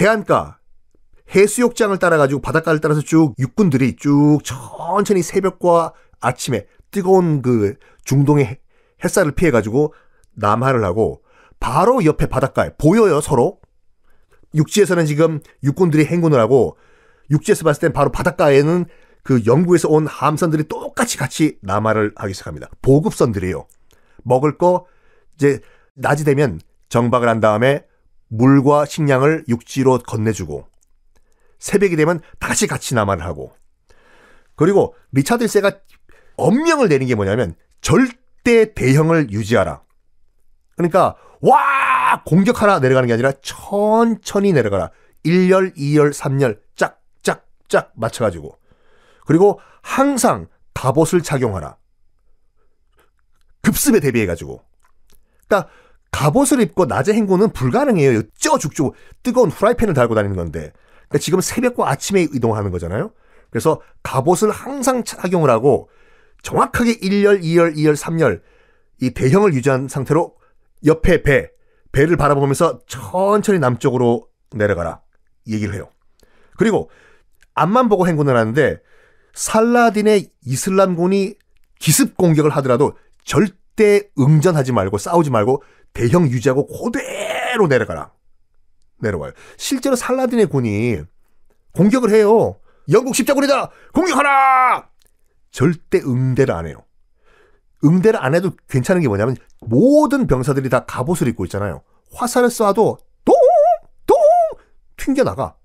해안가 해수욕장을 따라가지고 바닷가를 따라서 쭉 육군들이 쭉 천천히 새벽과 아침에 뜨거운 그 중동의 햇살을 피해가지고 남하를 하고 바로 옆에 바닷가에 보여요 서로 육지에서는 지금 육군들이 행군을 하고 육지에서 봤을 땐 바로 바닷가에는 그 영구에서 온 함선들이 똑같이 같이 남하를 하기 시작합니다. 보급선들이에요. 먹을 거 이제 낮이 되면 정박을 한 다음에 물과 식량을 육지로 건네주고 새벽이 되면 다시 같이 남하를 하고 그리고 리차드 1세가 엄명을 내린 게 뭐냐면 절대 대형을 유지하라. 그러니까 와 공격하라 내려가는 게 아니라 천천히 내려가라. 1열, 2열, 3열 짝짝짝 맞춰가지고 그리고 항상 갑옷을 착용하라. 급습에 대비해가지고. 그러니까 갑옷을 입고 낮에 행군은 불가능해요. 쪄죽죠 뜨거운 후라이팬을 달고 다니는 건데. 그러니까 지금 새벽과 아침에 이동하는 거잖아요. 그래서 갑옷을 항상 착용을 하고 정확하게 1열, 2열, 2열, 3열 이 배형을 유지한 상태로 옆에 배, 배를 바라보면서 천천히 남쪽으로 내려가라 얘기를 해요. 그리고 앞만 보고 행군을 하는데 살라딘의 이슬람군이 기습 공격을 하더라도 절대 응전하지 말고 싸우지 말고 대형 유지하고 고대로 내려가라. 내려와요. 실제로 살라딘의 군이 공격을 해요. 영국 십자군이다! 공격하라! 절대 응대를 안 해요. 응대를 안 해도 괜찮은 게 뭐냐면 모든 병사들이 다 갑옷을 입고 있잖아요. 화살을 쏴도 똥똥 튕겨나가.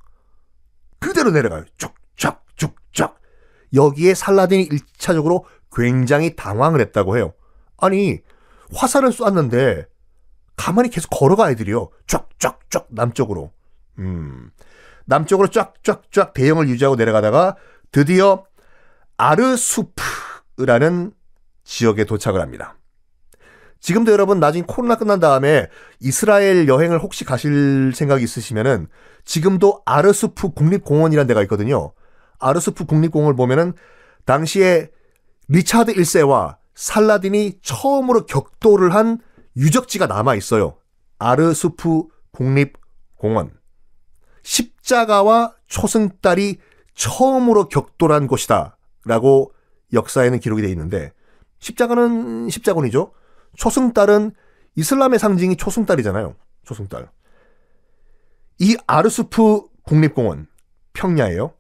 그대로 내려가요. 쭉쫙 쭉쫙. 여기에 살라딘이 1차적으로 굉장히 당황을 했다고 해요. 아니 화살을 쐈는데 가만히 계속 걸어가 애들이요. 쫙 쫙쫙 남쪽으로. 음. 남쪽으로 쫙쫙쫙 대형을 유지하고 내려가다가 드디어 아르수프라는 지역에 도착을 합니다. 지금도 여러분 나중에 코로나 끝난 다음에 이스라엘 여행을 혹시 가실 생각이 있으시면은 지금도 아르수프 국립공원이라는 데가 있거든요. 아르수프 국립공원을 보면은 당시에 리차드 1세와 살라딘이 처음으로 격돌을 한 유적지가 남아 있어요. 아르수프 국립공원. 십자가와 초승달이 처음으로 격돌한 곳이다. 라고 역사에는 기록이 되어 있는데, 십자가는 십자군이죠. 초승달은 이슬람의 상징이 초승달이잖아요. 초승달. 이 아르수프 국립공원, 평야예요.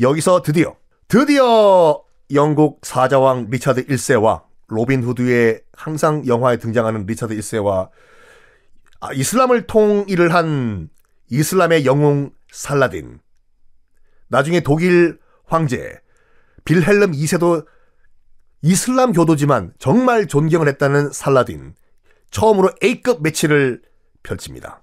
여기서 드디어, 드디어 영국 사자왕 리차드 1세와 로빈 후드의 항상 영화에 등장하는 리차드 1세와 아, 이슬람을 통일을 한 이슬람의 영웅 살라딘. 나중에 독일 황제 빌헬름 2세도 이슬람 교도지만 정말 존경을 했다는 살라딘. 처음으로 A급 매치를 펼칩니다.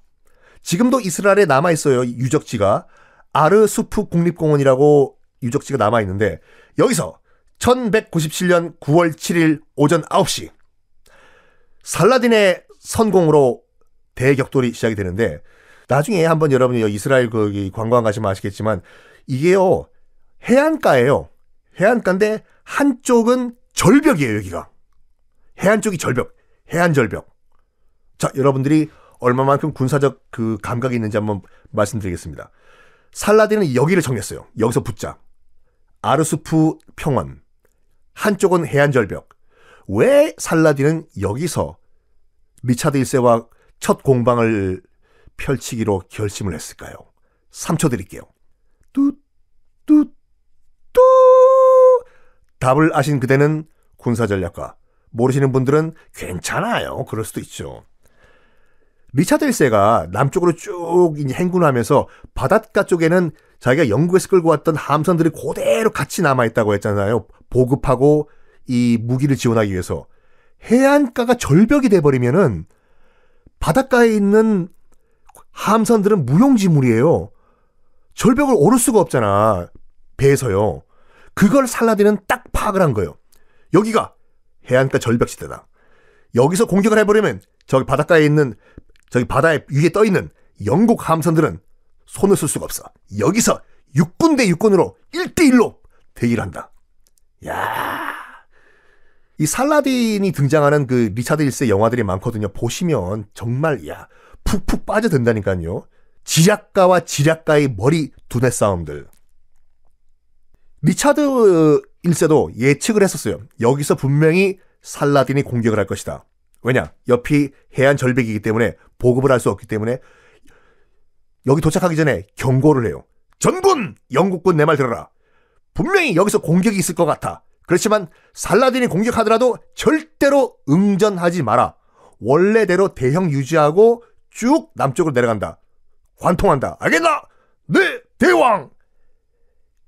지금도 이스라엘에 남아 있어요. 유적지가 아르수프 국립공원이라고 유적지가 남아 있는데 여기서 1197년 9월 7일 오전 9시 살라딘의 선공으로 대격돌이 시작이 되는데 나중에 한번 여러분이 이스라엘 거기 관광 가시면 아시겠지만 이게요 해안가예요. 해안가인데 한쪽은 절벽이에요 여기가. 해안 쪽이 절벽, 해안 절벽. 자 여러분들이 얼마만큼 군사적 그 감각이 있는지 한번 말씀드리겠습니다. 살라딘은 여기를 정했어요. 여기서 붙자. 아르수프 평원. 한쪽은 해안절벽. 왜 살라딘은 여기서 리차드 1세와 첫 공방을 펼치기로 결심을 했을까요? 3초 드릴게요. 뚜뚜뚜 답을 아신 그대는 군사전략가, 모르시는 분들은 괜찮아요. 그럴 수도 있죠. 리차드 1세가 남쪽으로 쭉 행군하면서 바닷가 쪽에는 자기가 영국에서 끌고 왔던 함선들이 그대로 같이 남아있다고 했잖아요. 보급하고 이 무기를 지원하기 위해서. 해안가가 절벽이 돼버리면은 바닷가에 있는 함선들은 무용지물이에요. 절벽을 오를 수가 없잖아. 배에서요. 그걸 살라디는딱 파악을 한 거예요. 여기가 해안가 절벽시대다. 여기서 공격을 해버리면 저기 바닷가에 있는 저기 바다에 위에 떠 있는 영국 함선들은 손을 쓸 수가 없어. 여기서 육군 대 육군으로 1대1로 대결한다. 야. 이 살라딘이 등장하는 그 리차드 1세 영화들이 많거든요. 보시면 정말 야, 푹푹 빠져든다니까요. 지략가와 지략가의 머리 두뇌 싸움들. 리차드 1세도 예측을 했었어요. 여기서 분명히 살라딘이 공격을 할 것이다. 왜냐? 옆이 해안 절벽이기 때문에 보급을 할 수 없기 때문에 여기 도착하기 전에 경고를 해요. 전군! 영국군 내 말 들어라. 분명히 여기서 공격이 있을 것 같아. 그렇지만 살라딘이 공격하더라도 절대로 응전하지 마라. 원래대로 대형 유지하고 쭉 남쪽으로 내려간다. 관통한다. 알겠나? 네, 대왕!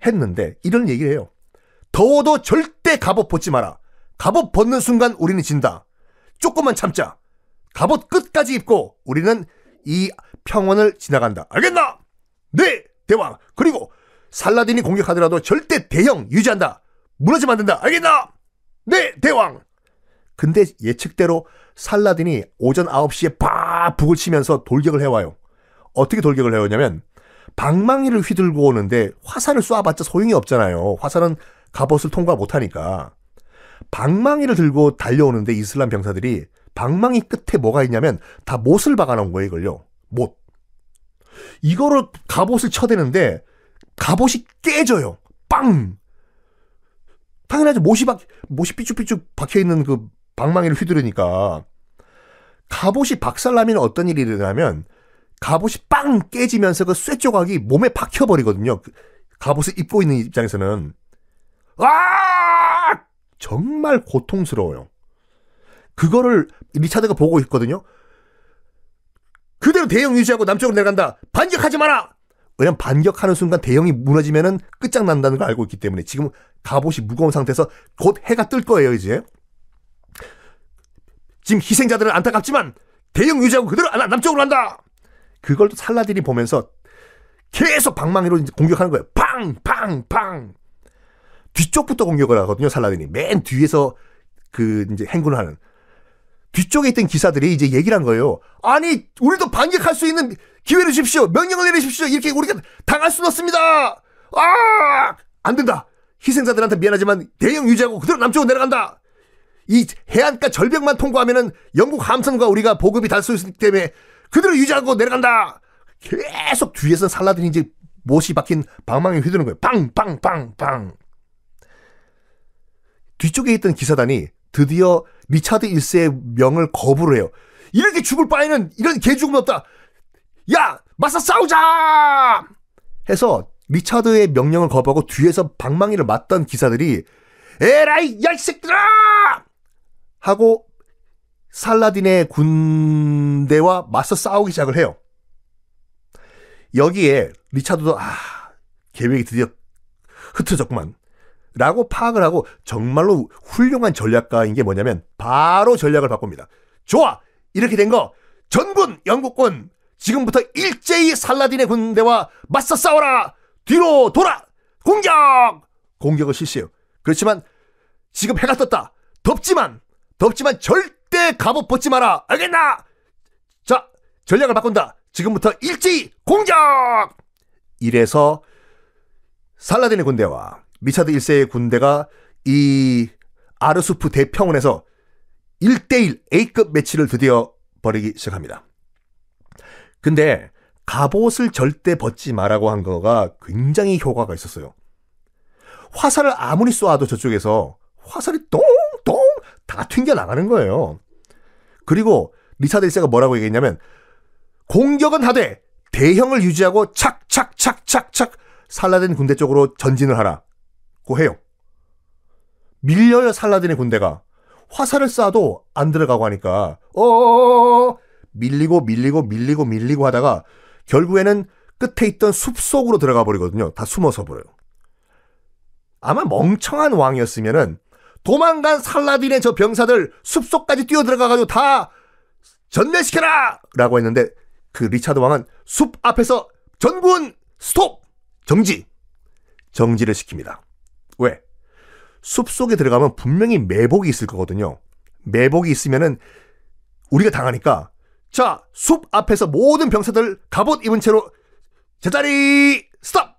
했는데 이런 얘기를 해요. 더워도 절대 갑옷 벗지 마라. 갑옷 벗는 순간 우리는 진다. 조금만 참자. 갑옷 끝까지 입고 우리는 이 평원을 지나간다. 알겠나? 네, 대왕. 그리고 살라딘이 공격하더라도 절대 대형 유지한다. 무너지면 안 된다. 알겠나? 네, 대왕. 근데 예측대로 살라딘이 오전 9시에 바 북을 치면서 돌격을 해와요. 어떻게 돌격을 해오냐면 방망이를 휘둘고 오는데 화살을 쏴봤자 소용이 없잖아요. 화살은 갑옷을 통과 못하니까. 방망이를 들고 달려오는데 이슬람 병사들이 방망이 끝에 뭐가 있냐면 다 못을 박아놓은 거예요, 이걸요. 못. 이거로 갑옷을 쳐대는데 갑옷이 깨져요. 빵! 당연하죠. 못이 박, 못이 삐죽삐죽 박혀있는 그 방망이를 휘두르니까. 갑옷이 박살나면 어떤 일이 일어나면 갑옷이 빵 깨지면서 그 쇠조각이 몸에 박혀버리거든요. 그 갑옷을 입고 있는 입장에서는. 아! 정말 고통스러워요. 그거를 리차드가 보고 있거든요. 그대로 대형 유지하고 남쪽으로 내려간다. 반격하지 마라. 왜냐면 반격하는 순간 대형이 무너지면은 끝장난다는 걸 알고 있기 때문에 지금 갑옷이 무거운 상태에서 곧 해가 뜰 거예요, 이제. 지금 희생자들은 안타깝지만 대형 유지하고 그대로 남쪽으로 간다. 그걸 또살라들이 보면서 계속 방망이로 이제 공격하는 거예요. 팡, 팡, 팡. 뒤쪽부터 공격을 하거든요, 살라딘이. 맨 뒤에서 그 이제 행군을 하는. 뒤쪽에 있던 기사들이 이제 얘기를 한 거예요. 아니, 우리도 반격할 수 있는 기회를 주십시오. 명령을 내리십시오. 이렇게 우리가 당할 수는 없습니다. 아! 안 된다. 희생자들한테 미안하지만 대형 유지하고 그대로 남쪽으로 내려간다. 이 해안가 절벽만 통과하면은 영국 함선과 우리가 보급이 달 수 있기 때문에 그대로 유지하고 내려간다. 계속 뒤에서 살라딘이 이제 못이 박힌 방망이 휘두는 거예요. 빵, 빵, 빵, 빵. 뒤쪽에 있던 기사단이 드디어 리차드 1세의 명을 거부를 해요. 이렇게 죽을 바에는 이런 개죽음이 없다. 야, 맞서 싸우자! 해서 리차드의 명령을 거부하고 뒤에서 방망이를 맞던 기사들이 에라이 야 이 새끼들아! 하고 살라딘의 군대와 맞서 싸우기 시작을 해요. 여기에 리차드도 아 계획이 드디어 흐트러졌구만 라고 파악을 하고 정말로 훌륭한 전략가인 게 뭐냐면 바로 전략을 바꿉니다. 좋아! 이렇게 된 거 전군 영국군 지금부터 일제히 살라딘의 군대와 맞서 싸워라! 뒤로 돌아! 공격! 공격을 실시해요. 그렇지만 지금 해가 떴다. 덥지만 덥지만 절대 갑옷 벗지 마라. 알겠나? 자, 전략을 바꾼다. 지금부터 일제히 공격! 이래서 살라딘의 군대와 리차드 1세의 군대가 이 아르수프 대평원에서 1대1 A급 매치를 드디어 벌이기 시작합니다. 근데 갑옷을 절대 벗지 마라고 한 거가 굉장히 효과가 있었어요. 화살을 아무리 쏘아도 저쪽에서 화살이 똥똥 다 튕겨나가는 거예요. 그리고 리차드 1세가 뭐라고 얘기했냐면 공격은 하되 대형을 유지하고 착착착착착 살라된 군대 쪽으로 전진을 하라. 고 해요. 밀려요 살라딘의 군대가. 화살을 쏴도 안 들어가고 하니까 어, 어, 어, 어 밀리고 밀리고 밀리고 밀리고 하다가 결국에는 끝에 있던 숲 속으로 들어가 버리거든요. 다 숨어서 버려요. 아마 멍청한 왕이었으면은 도망간 살라딘의 저 병사들 숲속까지 뛰어 들어가가지고 다 전멸시켜라! 라고 했는데 그 리차드 왕은 숲 앞에서 전군 스톱! 정지! 정지를 시킵니다. 왜? 숲 속에 들어가면 분명히 매복이 있을 거거든요. 매복이 있으면은 우리가 당하니까 자, 숲 앞에서 모든 병사들 갑옷 입은 채로 제자리 스탑!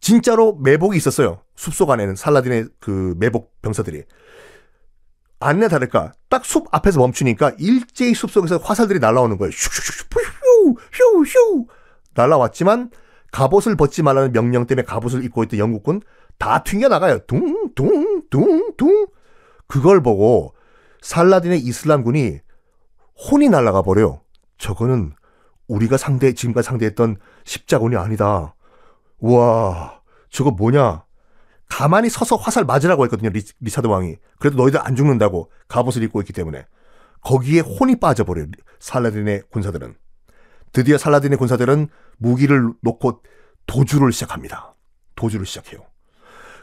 진짜로 매복이 있었어요. 숲 속 안에는 살라딘의 그 매복 병사들이. 안내 다를까? 딱 숲 앞에서 멈추니까 일제히 숲 속에서 화살들이 날라오는 거예요. 슉슉슉, 휴, 휴, 휴. 날라왔지만 갑옷을 벗지 말라는 명령 때문에 갑옷을 입고 있던 영국군 다 튕겨나가요. 둥, 둥, 둥, 둥. 그걸 보고 살라딘의 이슬람군이 혼이 날아가 버려요. 저거는 우리가 상대, 지금까지 상대했던 십자군이 아니다. 우와, 저거 뭐냐? 가만히 서서 화살 맞으라고 했거든요, 리, 리차드 왕이. 그래도 너희들 안 죽는다고 갑옷을 입고 있기 때문에. 거기에 혼이 빠져버려요, 살라딘의 군사들은. 드디어 살라딘의 군사들은 무기를 놓고 도주를 시작합니다. 도주를 시작해요.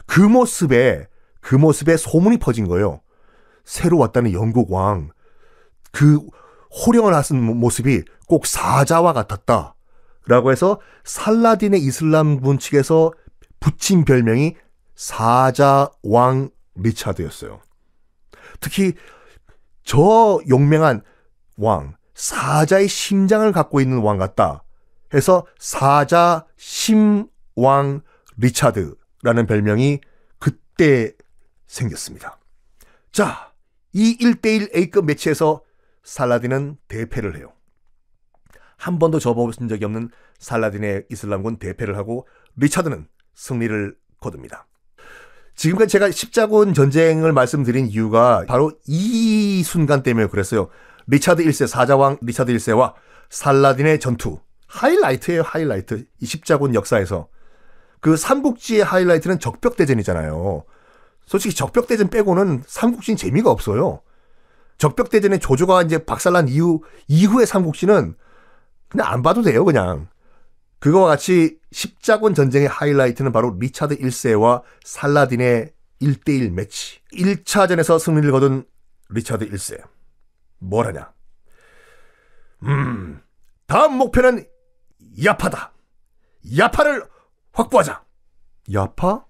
그 모습에 그 모습에 소문이 퍼진 거예요. 새로 왔다는 영국 왕그 호령을 하신 모습이 꼭 사자와 같았다. 라고 해서 살라딘의 이슬람군 측에서 붙인 별명이 사자 왕 리차드였어요. 특히 저 용맹한 왕, 사자의 심장을 갖고 있는 왕 같다. 해서 사자 심 왕 리차드 라는 별명이 그때 생겼습니다. 자, 이 1대1 A급 매치에서 살라딘은 대패를 해요. 한 번도 접어보신 적이 없는 살라딘의 이슬람군 대패를 하고 리차드는 승리를 거둡니다. 지금까지 제가 십자군 전쟁을 말씀드린 이유가 바로 이 순간 때문에 그랬어요. 리차드 1세, 사자왕 리차드 1세와 살라딘의 전투. 하이라이트예요, 하이라이트. 이 십자군 역사에서. 그 삼국지의 하이라이트는 적벽대전이잖아요. 솔직히 적벽대전 빼고는 삼국지는 재미가 없어요. 적벽대전의 조조가 이제 박살난 이후, 이후의 삼국지는 그냥 안 봐도 돼요, 그냥. 그거와 같이 십자군 전쟁의 하이라이트는 바로 리차드 1세와 살라딘의 1대1 매치. 1차전에서 승리를 거둔 리차드 1세. 뭘 하냐? 음, 다음 목표는 야파다. 야파를 확보하자. 야파?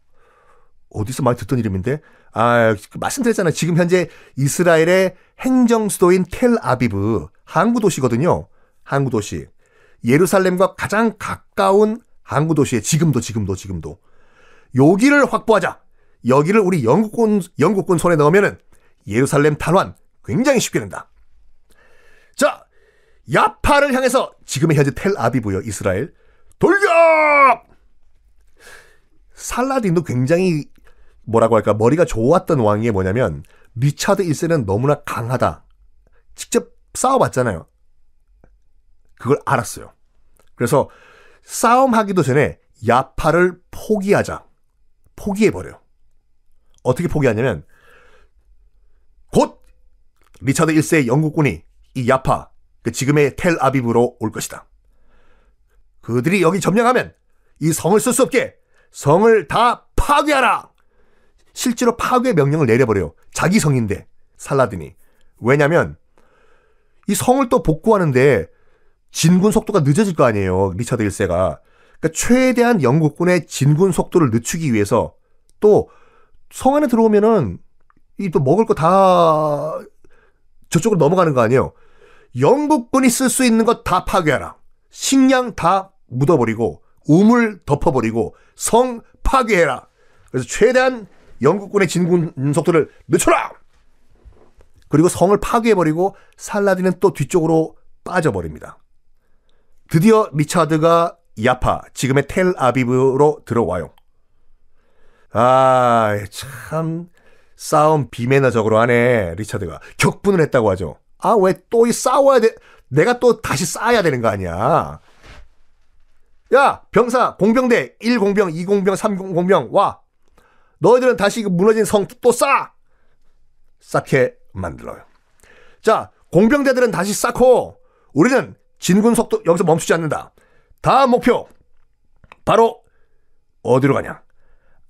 어디서 많이 듣던 이름인데? 아, 그 말씀드렸잖아요. 지금 현재 이스라엘의 행정 수도인 텔아비브, 항구 도시거든요. 항구 도시. 예루살렘과 가장 가까운 항구 도시에 지금도 지금도 지금도 여기를 확보하자. 여기를 우리 영국군 영국군 손에 넣으면은 예루살렘 탈환 굉장히 쉽게 된다. 자, 야파를 향해서 지금의 현재 텔아비브요 이스라엘 돌격! 살라딘도 굉장히 뭐라고 할까 머리가 좋았던 왕이 뭐냐면 리차드 1세는 너무나 강하다. 직접 싸워봤잖아요. 그걸 알았어요. 그래서 싸움하기도 전에 야파를 포기하자. 포기해버려요. 어떻게 포기하냐면 곧 리차드 1세의 영국군이 이 야파, 그 지금의 텔 아비브로 올 것이다. 그들이 여기 점령하면 이 성을 쓸 수 없게 성을 다 파괴하라! 실제로 파괴 명령을 내려버려요. 자기 성인데, 살라딘이. 왜냐면, 이 성을 또 복구하는데 진군 속도가 늦어질 거 아니에요. 리차드 1세가. 그러니까 최대한 영국군의 진군 속도를 늦추기 위해서 또 성 안에 들어오면은 이 또 먹을 거 다 저쪽으로 넘어가는 거 아니에요. 영국군이 쓸 수 있는 것 다 파괴하라. 식량 다 묻어버리고 우물 덮어버리고 성 파괴해라. 그래서 최대한 영국군의 진군 속도를 늦춰라. 그리고 성을 파괴해버리고 살라딘은 또 뒤쪽으로 빠져버립니다. 드디어 리차드가 야파, 지금의 텔 아비브로 들어와요. 아, 참, 싸움 비매너적으로 하네, 리차드가. 격분을 했다고 하죠. 아, 왜 또 이 싸워야 돼? 내가 또 다시 싸야 워 되는 거 아니야. 야 병사 공병대 1공병 2공병 3공병 와 너희들은 다시 그 무너진 성또 쌓아 쌓게 만들어요 자 공병대들은 다시 쌓고 우리는 진군 속도 여기서 멈추지 않는다 다음 목표 바로 어디로 가냐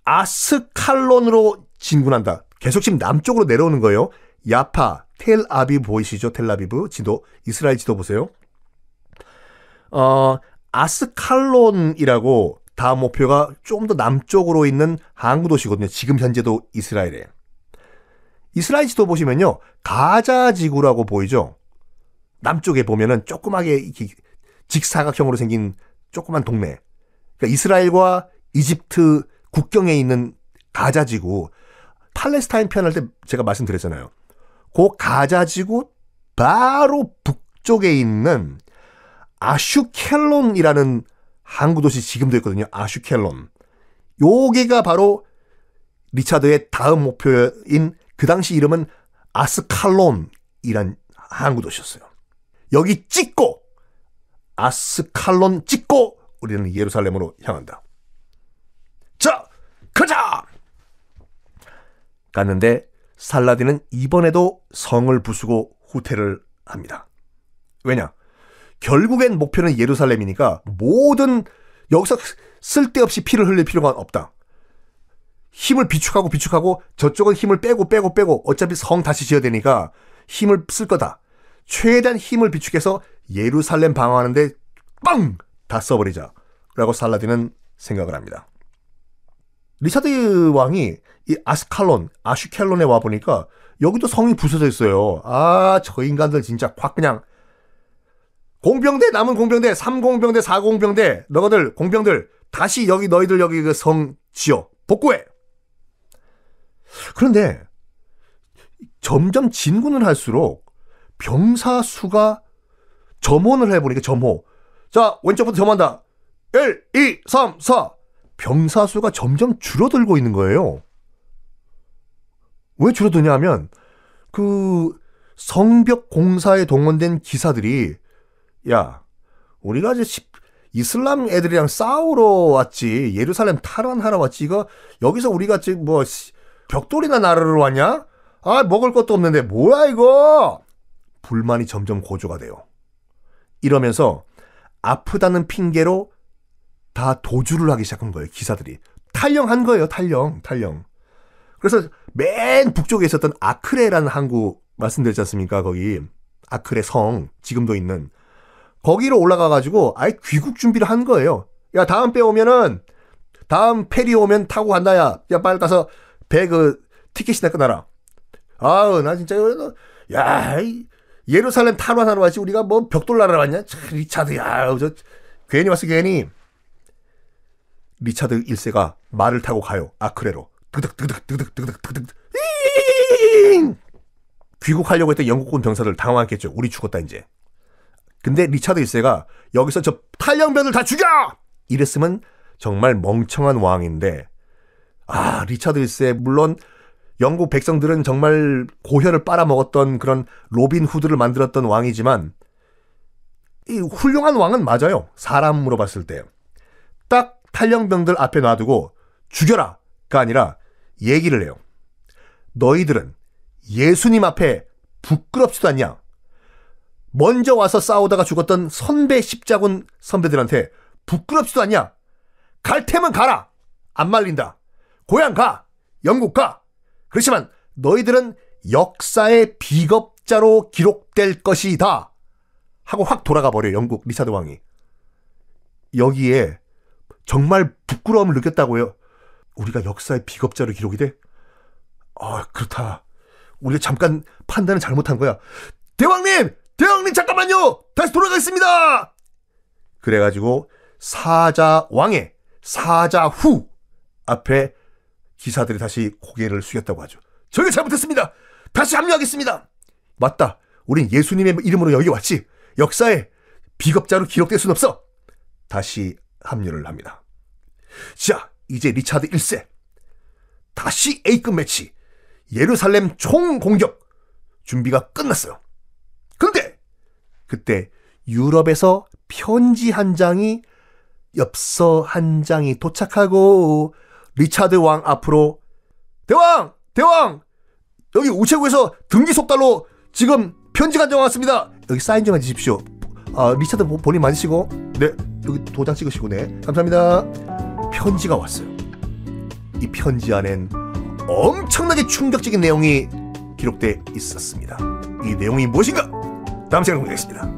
아스칼론으로 진군한다 계속 지금 남쪽으로 내려오는 거예요 야파 텔아비브 보이시죠 텔라비브 지도 이스라엘 지도 보세요 어, 아스칼론이라고 다음 목표가 좀 더 남쪽으로 있는 항구 도시거든요. 지금 현재도 이스라엘에. 이스라엘 지도 보시면요. 가자 지구라고 보이죠. 남쪽에 보면은 조그맣게 직사각형으로 생긴 조그만 동네. 그러니까 이스라엘과 이집트 국경에 있는 가자 지구. 팔레스타인 표현할때 제가 말씀드렸잖아요. 그 가자 지구 바로 북쪽에 있는 아슈켈론이라는 항구 도시 지금도 있거든요. 아슈켈론. 요게가 바로 리차드의 다음 목표인 그 당시 이름은 아스칼론이란 항구 도시였어요. 여기 찍고 아스칼론 찍고 우리는 예루살렘으로 향한다. 자, 가자! 갔는데 살라딘은 이번에도 성을 부수고 후퇴를 합니다. 왜냐? 결국엔 목표는 예루살렘이니까 모든 여기서 쓸데없이 피를 흘릴 필요가 없다. 힘을 비축하고 비축하고 저쪽은 힘을 빼고 빼고 빼고 어차피 성 다시 지어야 되니까 힘을 쓸 거다. 최대한 힘을 비축해서 예루살렘 방어하는데 빵! 다 써버리자. 라고 살라딘은 생각을 합니다. 리차드 왕이 이 아스칼론, 아슈켈론에 와보니까 여기도 성이 부서져 있어요. 아, 저 인간들 진짜 확 그냥 공병대 남은 공병대 3공병대4공병대 너희들 공병들 다시 여기 너희들 여기 그 성 지어 복구해. 그런데 점점 진군을 할수록 병사 수가 점원을 해보니까 점호. 자 왼쪽부터 점한다. 1, 2, 3, 4. 병사 수가 점점 줄어들고 있는 거예요. 왜 줄어드냐 하면 그 성벽 공사에 동원된 기사들이 야, 우리가 이제 이슬람 애들이랑 싸우러 왔지 예루살렘 탈환하러 왔지 이거 여기서 우리가 지금 뭐 벽돌이나 나르러 왔냐? 아 먹을 것도 없는데 뭐야 이거? 불만이 점점 고조가 돼요. 이러면서 아프다는 핑계로 다 도주를 하기 시작한 거예요 기사들이 탈영한 거예요 탈영 탈영. 그래서 맨 북쪽에 있었던 아크레라는 항구 말씀드렸지 않습니까 거기 아크레 성 지금도 있는 거기로 올라가가지고 아예 귀국 준비를 한 거예요. 야, 다음 배 오면은, 다음 페리 오면 타고 간다, 야. 야, 빨리 가서 배 그 티켓이나 끊어라. 아우, 나 진짜, 야, 이 예루살렘 탈환하러 왔지. 우리가 뭐 벽돌 나라 왔냐? 차, 리차드, 야, 저, 괜히 왔어, 괜히. 리차드 1세가 말을 타고 가요. 아크레로. 뜨득뜨득뜨득뜨득뜨득. 귀국하려고 했던 영국군 병사들 당황했겠죠. 우리 죽었다, 이제. 근데 리차드 1세가 여기서 저 탈영변을 다 죽여! 이랬으면 정말 멍청한 왕인데 아 리차드 1세 물론 영국 백성들은 정말 고혈을 빨아먹었던 그런 로빈 후드를 만들었던 왕이지만 이 훌륭한 왕은 맞아요. 사람으로 봤을 때. 딱 탈영병들 앞에 놔두고 죽여라가 아니라 얘기를 해요. 너희들은 예수님 앞에 부끄럽지도 않냐? 먼저 와서 싸우다가 죽었던 선배 십자군 선배들한테 부끄럽지도 않냐? 갈 테면 가라. 안 말린다. 고향 가. 영국 가. 그렇지만 너희들은 역사의 비겁자로 기록될 것이다. 하고 확 돌아가 버려 영국 리사드 왕이. 여기에 정말 부끄러움을 느꼈다고요. 우리가 역사의 비겁자로 기록이 돼? 아, 그렇다. 우리가 잠깐 판단을 잘못한 거야. 대왕님! 대왕님 잠깐만요. 다시 돌아가겠습니다. 그래가지고 사자 왕의 사자 후 앞에 기사들이 다시 고개를 숙였다고 하죠. 저희 잘못했습니다. 다시 합류하겠습니다. 맞다. 우린 예수님의 이름으로 여기 왔지. 역사에 비겁자로 기록될 순 없어. 다시 합류를 합니다. 자, 이제 리차드 1세. 다시 A급 매치. 예루살렘 총공격. 준비가 끝났어요. 그때 유럽에서 편지 한 장이 엽서 한 장이 도착하고 리차드 왕 앞으로 대왕! 대왕! 여기 우체국에서 등기 속달로 지금 편지가 한장 왔습니다. 여기 사인 좀 해주십시오. 아, 리차드 본인 만지시고 네 여기 도장 찍으시고 네 감사합니다. 편지가 왔어요. 이 편지 안엔 엄청나게 충격적인 내용이 기록돼 있었습니다. 이 내용이 무엇인가? 다음 시간에 공개하겠습니다.